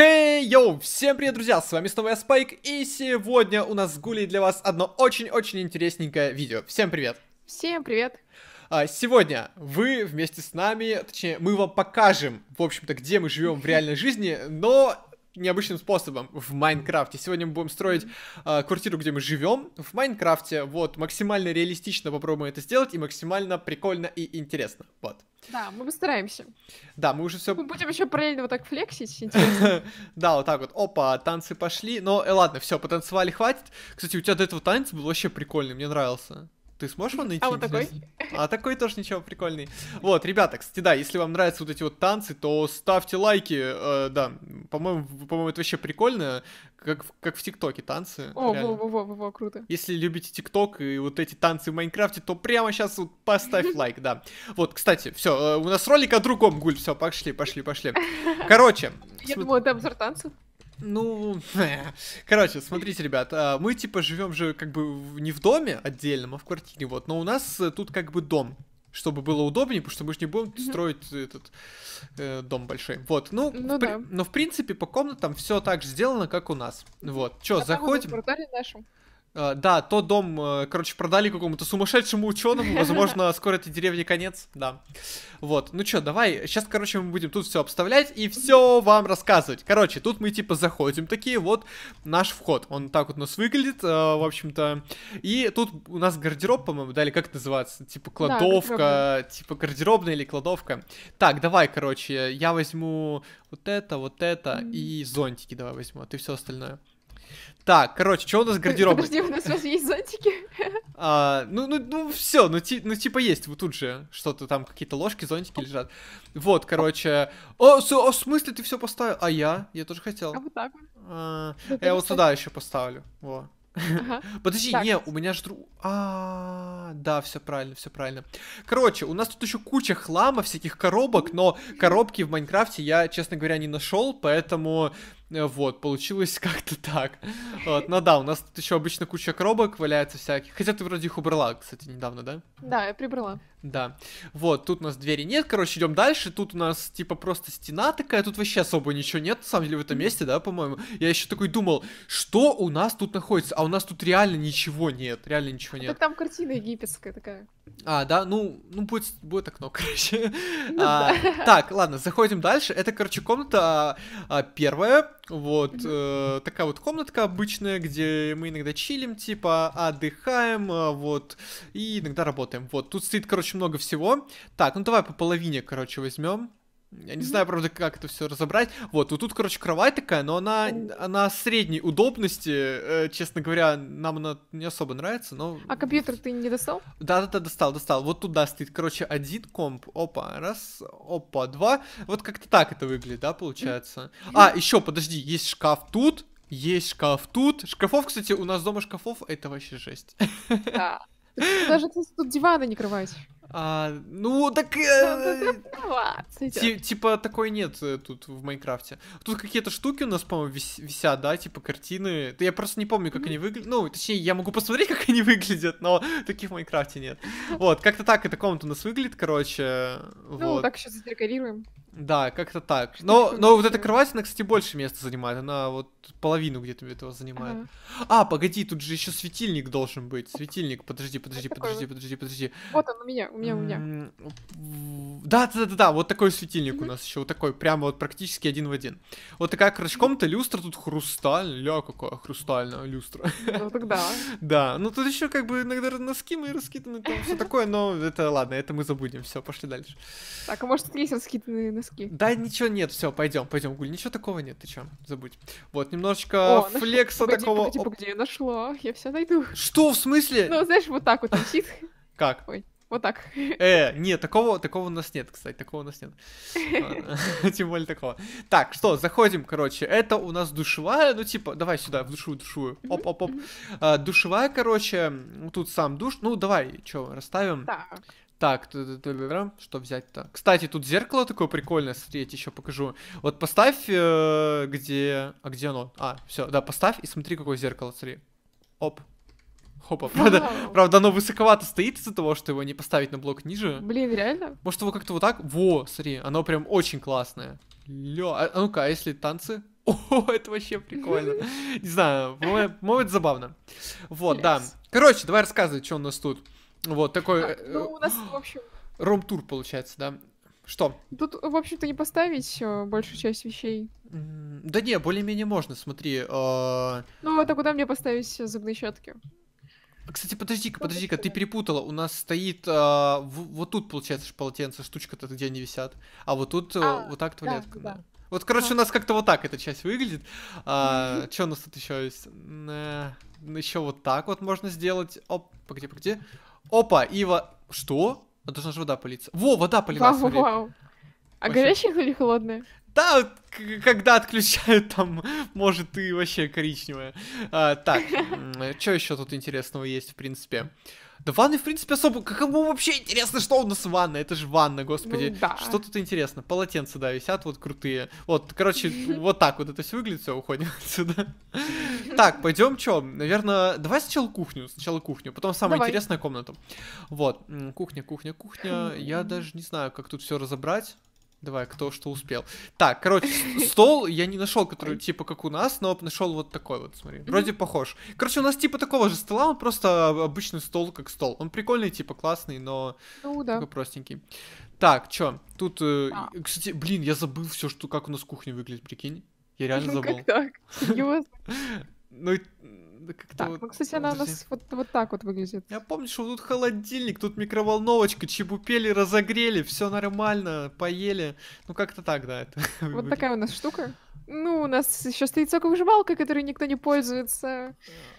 Хей, hey, йоу, всем привет, друзья, с вами снова я, Спайк, и сегодня у нас с Гулей для вас одно очень-очень интересненькое видео. Всем привет! Всем привет! А, сегодня вы вместе с нами, точнее, мы вам покажем, в общем-то, где мы живем в реальной жизни, но необычным способом в Майнкрафте. Сегодня мы будем строить э, квартиру, где мы живем в Майнкрафте. Вот, максимально реалистично попробуем это сделать и максимально прикольно и интересно. Вот. Да, мы постараемся. Да, мы уже все. Мы будем еще параллельно вот так флексить. Да, вот так вот. Опа, танцы пошли. Но, э, ладно, все, потанцевали, хватит. Кстати, у тебя до этого танец был вообще прикольный, мне нравился. Ты сможешь его найти? А вот такой? А такой тоже ничего, прикольный. Вот, ребята, кстати, да, если вам нравятся вот эти вот танцы, то ставьте лайки, э, да, по-моему, по-моему, это вообще прикольно, как, как в ТикТоке танцы. О, во, во, во, во, круто. Если любите ТикТок и вот эти танцы в Майнкрафте, то прямо сейчас вот поставь лайк, да. Вот, кстати, все, э, у нас ролик о другом, Гуль, все, пошли, пошли, пошли. Короче. Я думала, это обзор танцев. Ну, короче, смотрите, ребят, а, мы типа живем же как бы не в доме отдельном, а в квартире, вот, но у нас э, тут как бы дом, чтобы было удобнее, потому что мы же не будем строить этот э, дом большой. Вот, ну, ну в, да. но в принципе по комнатам все так же сделано, как у нас. Вот, что, а заходим? В нашем. Э, да, тот дом, э, короче, продали какому-то сумасшедшему ученому. Возможно, скоро этой деревне конец. Да. Вот. Ну что, давай. Сейчас, короче, мы будем тут все обставлять и все вам рассказывать. Короче, тут мы типа заходим. Такие вот наш вход. Он так вот у нас выглядит, э, в общем-то. И тут у нас гардероб, по-моему, дали, как это называется? Типа кладовка. Да, типа гардеробная или кладовка. Так, давай, короче, я возьму вот это, вот это и зонтики давай возьму, а ты все остальное. Так, короче, что у нас гардероб? Подожди, у нас разве есть зонтики? А, ну, ну, ну, все, ну, ти, ну, типа есть вот тут же что-то там, какие-то ложки, зонтики лежат. Вот, короче. О, с, о, в смысле ты все поставил? А я? Я тоже хотел. А вот так вот. А, я вот сюда еще поставлю. Во. Ага. Подожди, так. не, у меня же... А, да, все правильно, все правильно. Короче, у нас тут еще куча хлама, всяких коробок, но коробки в Майнкрафте я, честно говоря, не нашел, поэтому Э, вот, получилось как-то так. Вот, но ну да, у нас тут еще обычно куча коробок валяется всяких. Хотя ты вроде их убрала, кстати, недавно, да? Да, я прибрала. Да. Вот, тут у нас двери нет, короче, идем дальше. Тут у нас, типа, просто стена такая, тут вообще особо ничего нет, на самом деле, в этом месте, да, по-моему. Я еще такой думал, что у нас тут находится? А у нас тут реально ничего нет, реально ничего нет. Так там картина египетская такая. А, да, ну, ну будет, будет окно, короче. Ну, а, да. Так, ладно, заходим дальше. Это, короче, комната а, а первая. Вот mm э, такая вот комнатка обычная, где мы иногда чилим, типа отдыхаем, а, вот и иногда работаем. Вот тут стоит, короче, много всего. Так, ну давай по половине, короче, возьмем. Я не знаю, правда, как это все разобрать. Вот, вот ну тут, короче, кровать такая, но она, она средней удобности, э, честно говоря, нам она не особо нравится, но... А компьютер ты не достал? Да-да-да, достал, достал. Вот туда стоит, короче, один комп, опа, раз, опа, два. Вот как-то так это выглядит, да, получается. А, еще, подожди, есть шкаф тут, есть шкаф тут. Шкафов, кстати, у нас дома шкафов, это вообще жесть. Да. Даже, кстати, тут дивана не кровать. А, ну, так... Э, типа, такой нет э, тут в Майнкрафте. Тут какие-то штуки у нас, по-моему, вис висят, да, типа картины. Я просто не помню, как они выглядят. Ну, точнее, я могу посмотреть, как они выглядят, но таких в Майнкрафте нет. Вот, как-то так эта комната у нас выглядит, короче. Ну, вот. так сейчас задекорируем. Да, как-то так. Но, но вот эта кровать, она, кстати, больше места занимает. Она вот половину где-то этого занимает. Ага. А, погоди, тут же еще светильник должен быть. Светильник, подожди, подожди, подожди, подожди, подожди. Вот он у меня, у меня, у меня. Да, да, да, да, вот такой светильник у нас еще, вот такой, прямо вот практически один в один. Вот такая крючком-то люстра, тут хрусталь, ля, какая хрустальная люстра. Ну тогда. Да, ну тут еще как бы иногда носки мои раскиданы, там все такое, но это ладно, это мы забудем, все, пошли дальше. Так, а может, есть раскиданные носки. Да ничего нет, все, пойдем, пойдем, Гуль, ничего такого нет, ты чё, забудь. Вот, немножечко О, флекса погоди, такого... Погоди, где я нашла, я все найду. Что, в смысле? Ну, знаешь, вот так вот висит. Как? Ой, вот так. Э, нет, такого, такого у нас нет, кстати, такого у нас нет. А, тем более такого. Так, что, заходим, короче. Это у нас душевая, ну типа, давай сюда, в душу, душую. Оп, оп, оп. А, душевая, короче, тут сам душ. Ну, давай, что, расставим. Так, что взять-то? Кстати, тут зеркало такое прикольное, смотри, я тебе еще покажу. Вот поставь, э, где... А где оно? А, все, да, поставь и смотри, какое зеркало, смотри. Оп. Хопа, правда, правда, оно высоковато стоит из-за того, что его не поставить на блок ниже. Блин, реально? Может, его как-то вот так? Во, смотри, оно прям очень классное. Лё, а, а ну-ка, а если танцы? О, это вообще прикольно. Не знаю, может, забавно. Вот, да. Короче, давай рассказывай, что у нас тут. Вот такой... А, э, ну, у нас, в общем... Ром-тур получается, да. Что? Тут, в общем-то, не поставить э, большую часть вещей. Да не, более-менее можно, смотри. Э... Ну, это а куда мне поставить э, зубные щетки? Кстати, подожди-ка, подожди-ка, ты перепутала. У нас стоит э, в, вот тут, получается, полотенце, штучка-то, где они висят. А вот тут а, вот так туалетка. Да, да. Вот, короче, а. у нас как-то вот так эта часть выглядит. А, что у нас тут еще есть? Еще вот так вот можно сделать. Оп, погоди, погоди. Опа, Ива... Что? А должна же вода политься. Во, вода полилась, вау, смотри. Вау. А вообще... горячая или холодная? Да, когда отключают, там, может, и вообще коричневая. А, так, э, что еще тут интересного есть, в принципе? Да ванны, в принципе, особо... Кому вообще интересно, что у нас ванна? Это же ванна, господи. Ну, да. Что тут интересно? Полотенца, да, висят вот крутые. Вот, короче, вот так вот это все выглядит, все, уходим отсюда. Так, пойдем, что? Наверное, давай сначала кухню, сначала кухню, потом самая интересная комната. Вот, кухня, кухня, кухня. Я даже не знаю, как тут все разобрать. Давай, кто что успел. Так, короче, стол я не нашел, который типа как у нас, но нашел вот такой вот, смотри. Вроде похож. Короче, у нас типа такого же стола, он просто обычный стол, как стол. Он прикольный, типа классный, но ну, да. такой простенький. Так, чё, тут, э, а. кстати, блин, я забыл все, что как у нас кухня выглядит, прикинь. Я реально забыл. ну, Как так? Ну, как так, вот, ну, кстати, она у нас вот, вот так вот выглядит. Я помню, что тут холодильник, тут микроволновочка, чебупели разогрели, все нормально, поели. Ну, как-то так, да. Это вот такая у нас штука. Ну, у нас еще стоит соковыжималка, которой никто не пользуется. Э,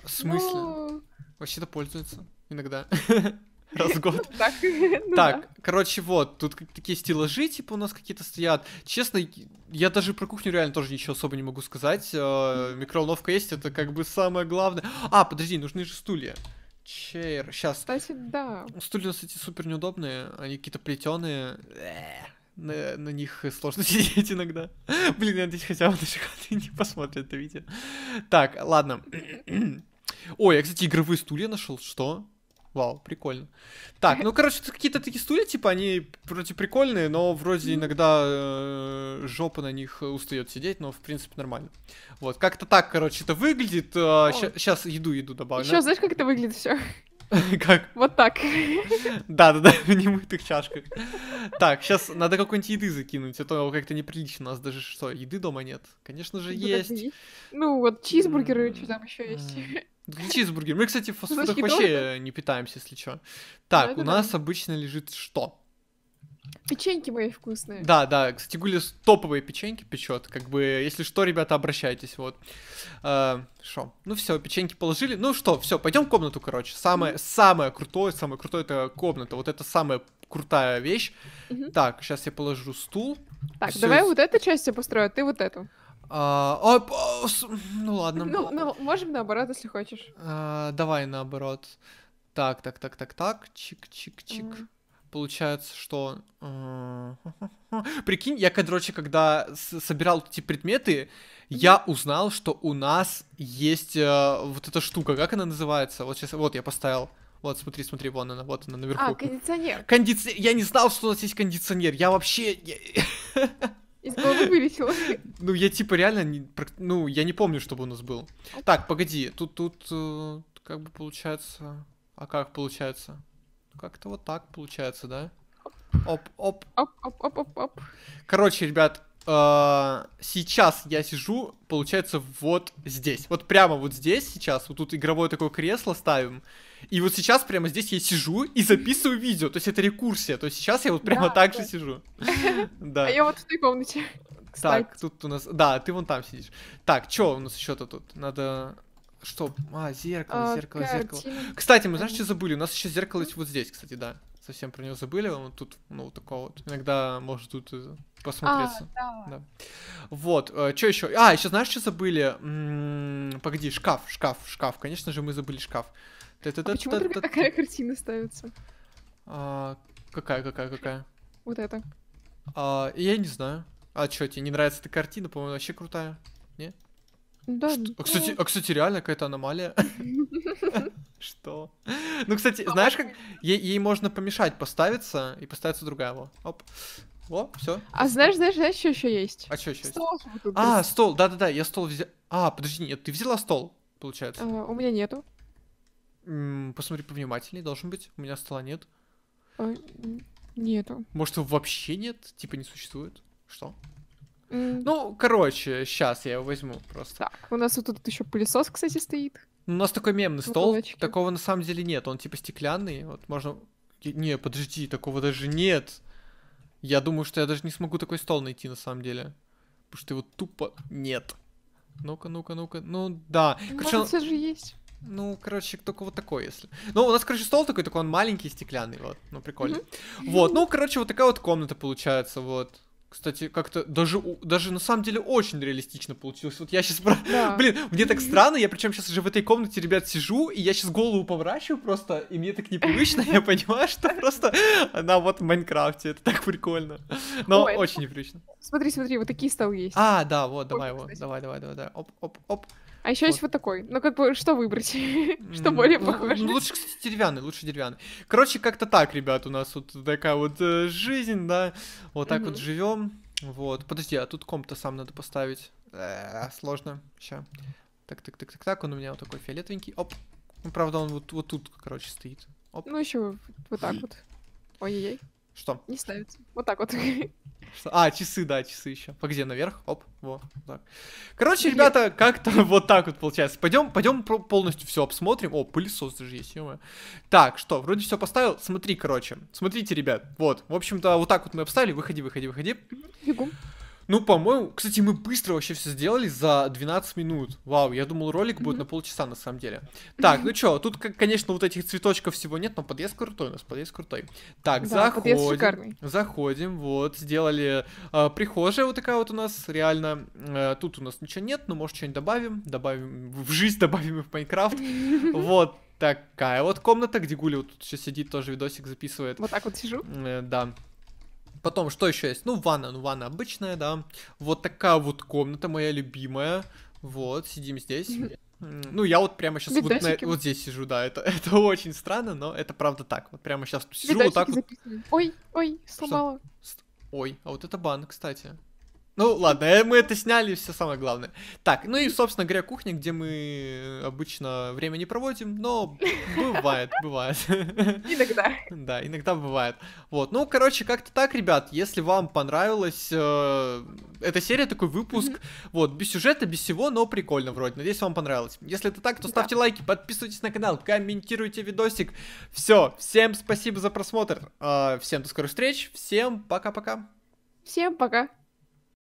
в смысле? Ну... Вообще-то пользуется иногда. раз в год. Так, ну короче, вот, тут такие стеллажи, типа, у нас какие-то стоят. Честно, я даже про кухню реально тоже ничего особо не могу сказать. А, микроволновка есть, это как бы самое главное. А, подожди, нужны же стулья. Чейр, сейчас. Кстати, да. Стулья кстати, супер неудобные, они какие-то плетеные. Э, на, на них сложно сидеть иногда. Блин, я надеюсь, хотя бы наши коты не посмотрят это видео. Так, ладно. Ой, я, кстати, игровые стулья нашел. Что? Вау, прикольно. Так, ну, короче, какие-то такие стулья, типа, они вроде прикольные, но вроде иногда э, жопа на них устает сидеть, но, в принципе, нормально. Вот, как-то так, короче, это выглядит. Сейчас а, еду, еду добавлю. Еще знаешь, как это выглядит все? Как? Вот так. Да-да-да, в немытых чашках. Так, сейчас надо какой-нибудь еды закинуть, а то как-то неприлично. У нас даже что, еды дома нет? Конечно же, есть. Ну, вот чизбургеры, что там еще есть. Чизбургер. Мы, кстати, в фастфудах вообще э, не питаемся, если что. Так, у нас обычно лежит что? Печеньки мои вкусные. Да, да, кстати, Гуля топовые печеньки печет. Как бы, если что, ребята, обращайтесь. Вот. что? Э, шо. Ну все, печеньки положили. Ну что, все, пойдем в комнату, короче. Самое, mm-hmm. самое крутое, самое крутое это комната. Вот это самая крутая вещь. Mm-hmm. Так, сейчас я положу стул. Так, все. давай вот эту часть я построю, а ты вот эту. А, оп, а, ос- а, ну ладно. Ну, ну, можем наоборот, если хочешь. А, давай наоборот. Так, так, так, так, так. Чик-чик-чик. Мгм. Получается, что... А, прикинь, я, короче, когда собирал эти предметы, я узнал, что у нас есть э, вот эта штука. Как она называется? Вот сейчас, вот я поставил. Вот, смотри, смотри, вон она, вот она наверху. А, кондиционер. Кондиционер. Я не знал, что у нас есть кондиционер. Я вообще... Из головы вылетело. Ну, я типа реально, ну, я не помню, чтобы у нас был. Так, погоди, тут, тут, э, как бы получается... А как получается? Как-то вот так получается, да? Оп, оп. Оп, оп, оп, оп, оп. Короче, ребят, а, сейчас я сижу, получается, вот здесь. Вот прямо вот здесь сейчас. Вот тут игровое такое кресло ставим. И вот сейчас прямо здесь я сижу и записываю видео. То есть это рекурсия. То есть сейчас я вот прямо да, так да. же сижу. Да. А я вот в этой комнате. Так, тут у нас... Да, ты вон там сидишь. Так, что у нас еще-то тут? Надо... Что? А, а, зеркало, зеркало, зеркало. Кстати, мы знаешь, что забыли? У нас еще зеркало есть вот здесь, кстати, да совсем про него забыли, он тут, ну, вот такого вот. Иногда может тут посмотреться. А, да. да. Вот, э, что еще? А, еще знаешь, что забыли? М-м, погоди, шкаф, шкаф, шкаф. Конечно же, мы забыли шкаф. та та А почему только такая картина ставится? А, какая, какая, какая? Вот эта. А, я не знаю. А что, тебе не нравится эта картина? По-моему, вообще крутая. Не? Да. Что? А, ну. кстати, а, кстати, реально какая-то аномалия. Что? Ну, кстати, знаешь, как ей, можно помешать поставиться, и поставится другая его. Оп. Во, все. А знаешь, знаешь, знаешь, что еще есть? А что еще есть? Тут а, стол, да-да-да, я стол взял. А, подожди, нет, ты взяла стол, получается? Э, у меня нету. посмотри повнимательнее, должен быть. У меня стола нет. Э, нету. Может, его вообще нет? Типа не существует? Что? ну, короче, сейчас я его возьму просто. Так, у нас вот тут еще пылесос, кстати, стоит. У нас такой мемный стол, Булочки. такого на самом деле нет. Он типа стеклянный, вот можно... Не, подожди, такого даже нет. Я думаю, что я даже не смогу такой стол найти на самом деле. Потому что его тупо нет. Ну-ка, ну-ка, ну-ка. Ну да. Ну, короче, он... же есть. Ну, короче, только вот такой, если. Ну, у нас, короче, стол такой, такой он маленький, стеклянный, вот. Ну, прикольно. Mm-hmm. Вот, ну. ну, короче, вот такая вот комната получается, вот. Кстати, как-то даже, даже на самом деле очень реалистично получилось. Вот я сейчас... Да. Блин, мне так странно, я причем сейчас уже в этой комнате, ребят, сижу, и я сейчас голову поворачиваю просто, и мне так непривычно, я понимаю, что просто она вот в Майнкрафте, это так прикольно. Но Ой, ну очень непривычно. Смотри, смотри, вот такие столы есть. А, да, вот, давай его, давай, давай, давай, давай, оп, оп, оп. А еще вот. есть вот такой. Ну, как бы, что выбрать? что более ну, ну, похоже? Ну, лучше, кстати, деревянный, лучше деревянный. Короче, как-то так, ребят, у нас тут такая вот э, жизнь, да. Вот так вот живем. Вот. Подожди, а тут комп-то сам надо поставить. Э, сложно. Сейчас. Так, так, так, так, так. Он у меня вот такой фиолетовенький. Оп. Ну, правда, он вот, вот тут, короче, стоит. Оп. Ну, еще вот так вот. Ой-ой-ой. Что? Не ставится. Вот так вот. Что? А, часы, да, часы еще. Погоди, наверх. Оп, вот так. Короче, Нет. ребята, как-то вот так вот получается. Пойдем, пойдем полностью все обсмотрим. О, пылесос даже есть, ё -моё. Так, что, вроде все поставил. Смотри, короче. Смотрите, ребят. Вот, в общем-то, вот так вот мы обставили. Выходи, выходи, выходи. Бегу. Ну, по-моему, кстати, мы быстро вообще все сделали за 12 минут. Вау, я думал, ролик будет mm-hmm. на полчаса на самом деле. Так, ну что, тут, конечно, вот этих цветочков всего нет, но подъезд крутой у нас, подъезд крутой. Так, да, заходим. Заходим, вот, сделали э, прихожая вот такая вот у нас, реально. Э, тут у нас ничего нет, но может что-нибудь добавим, добавим в жизнь, добавим в Майнкрафт. Вот, такая вот комната, где Гуля вот тут сейчас сидит, тоже видосик записывает. Вот так вот сижу? Э, да. Потом, что еще есть? Ну, ванна, ну, ванна обычная, да. Вот такая вот комната моя любимая. Вот, сидим здесь. Ну, я вот прямо сейчас вот, на, вот здесь сижу, да, это, это очень странно, но это правда так. Вот прямо сейчас сижу Видосики вот так записаны. вот. Ой, ой, сломала. Что? Ой, а вот это бан, кстати. Ну ладно, э, мы это сняли, все самое главное. Так, ну и, собственно говоря, кухня, где мы обычно время не проводим, но бывает, бывает. Иногда. Да, иногда бывает. Вот, ну, короче, как-то так, ребят, если вам понравилась э, эта серия, такой выпуск, mm-hmm. вот, без сюжета, без всего, но прикольно вроде. Надеюсь, вам понравилось. Если это так, то ставьте да. лайки, подписывайтесь на канал, комментируйте видосик. Все, всем спасибо за просмотр, э, всем до скорых встреч, всем пока-пока. Всем пока.